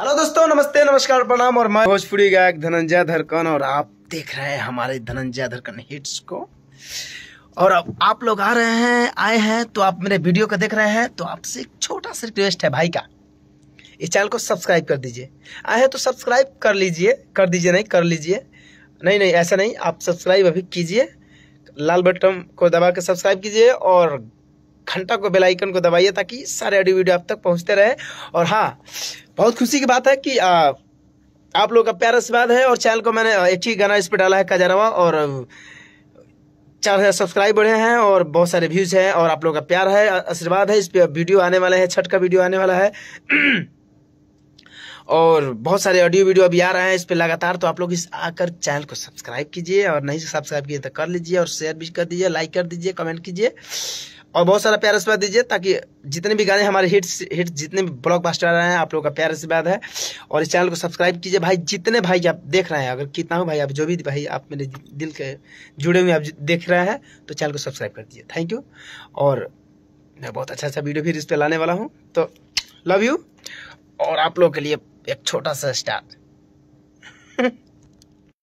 hello दोस्तों नमस्ते नमस्कार प्रणाम और मैं भोजपुरी गायक धनंजय धरकन और आप देख रहे हैं हमारे धनंजय धरकन हिट्स को और अब आप लोग आ रहे हैं आए हैं तो आप मेरे वीडियो को देख रहे हैं तो आपसे एक छोटा सा रिक्वेस्ट है भाई का इस चैनल को सब्सक्राइब कर दीजिए आए हैं तो सब्सक्राइब कर लीजिए कर दीजिए नहीं कर लीजिए नहीं नहीं ऐसा नहीं आप सब्सक्राइब अभी कीजिए लाल बटन को दबा के सब्सक्राइब कीजिए और घंटा को बेल आइकन को दबाइए ताकि सारे ऑडियो वीडियो आप तक पहुंचते रहे और हाँ बहुत खुशी की बात है कि आ, आप लोगों का प्यार आशीर्वाद है और चैनल को मैंने एक ही गाना इस पर डाला है कजरवा और चार हज़ार सब्सक्राइब बढ़े हैं और बहुत सारे व्यूज़ हैं और आप लोगों का प्यार है आशीर्वाद है इस पर वीडियो आने वाले हैं छठ का वीडियो आने वाला है और बहुत सारे ऑडियो वीडियो अभी आ रहे हैं इस पर लगातार तो आप लोग इस आकर चैनल को सब्सक्राइब कीजिए और नहीं सब्सक्राइब किए तो कर लीजिए और शेयर भी कर दीजिए लाइक कर दीजिए कमेंट कीजिए और बहुत सारा प्यार आशीर्वाद दीजिए ताकि जितने भी गाने हमारे हिट्स हिट जितने भी ब्लॉक बास्टर आ रहे हैं आप लोगों का प्यार आशीर्वाद है और इस चैनल को सब्सक्राइब कीजिए भाई जितने भाई आप देख रहे हैं अगर कितना हो भाई आप जो भी भाई आप मेरे दिल के जुड़े हुए आप देख रहे हैं तो चैनल को सब्सक्राइब कर दीजिए थैंक यू और मैं बहुत अच्छा अच्छा वीडियो फिर इस पर लाने वाला हूँ तो लव यू और आप लोग के लिए एक छोटा सा स्टार